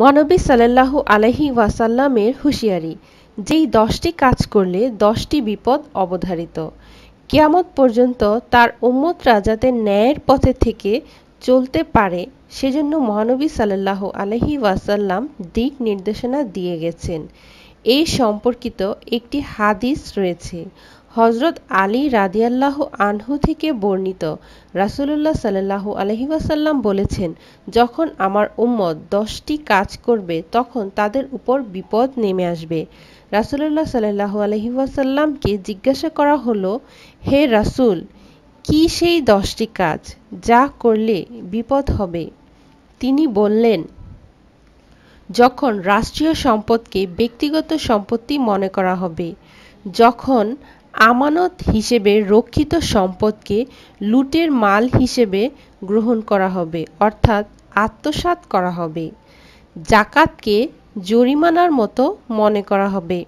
মহানবী সাল্লাল্লাহু আলহি ওয়াসাল্লামের হুঁশিয়ারি যেই দশটি কাজ করলে দশটি বিপদ অবধারিত কিয়ামত পর্যন্ত তার উম্মত রাজাতে ন্যায়ের পথে থেকে চলতে পারে সেজন্য মহানবী সাল্লাল্লাহু আলহি ওয়াসাল্লাম দিক নির্দেশনা দিয়ে গেছেন এই সম্পর্কিত একটি হাদিস রয়েছে হজরত আলী রাদিয়াল্লাহ আনহু থেকে বর্ণিত রাসুলুল্লাহ সাল্লাহ আলহিবাসাল্লাম বলেছেন যখন আমার উম্মত দশটি কাজ করবে তখন তাদের উপর বিপদ নেমে আসবে রাসুলুল্লাহ সাল্লাহ আলহিবাসাল্লামকে জিজ্ঞাসা করা হলো হে রাসুল কি সেই দশটি কাজ যা করলে বিপদ হবে তিনি বললেন যখন রাষ্ট্রীয় সম্পদকে ব্যক্তিগত সম্পত্তি মনে করা হবে যখন আমানত হিসেবে রক্ষিত সম্পদকে লুটের মাল হিসেবে গ্রহণ করা হবে অর্থাৎ আত্মসাত করা হবে জাকাতকে জরিমানার মতো মনে করা হবে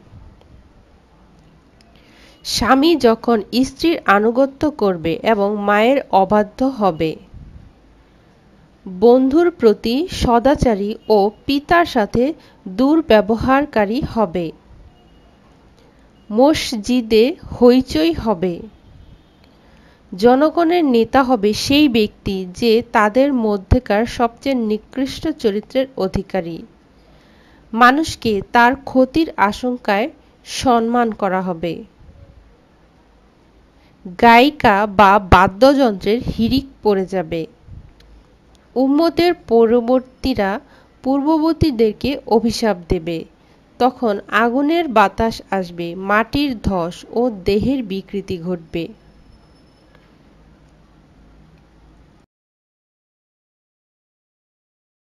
স্বামী যখন স্ত্রীর আনুগত্য করবে এবং মায়ের অবাধ্য হবে বন্ধুর প্রতি সদাচারী ও পিতার সাথে দুর্ব্যবহারকারী হবে মসজিদে হইচই হবে জনগণের নেতা হবে সেই ব্যক্তি যে তাদের মধ্যেকার সবচেয়ে নিকৃষ্ট চরিত্রের অধিকারী মানুষকে তার ক্ষতির আশঙ্কায় সম্মান করা হবে গায়িকা বা বাদ্যযন্ত্রের হিরিক পড়ে যাবে উম্মতের পরবর্তীরা পূর্ববর্তীদেরকে অভিশাপ দেবে তখন আগুনের বাতাস আসবে মাটির ধস ও দেহের বিকৃতি ঘটবে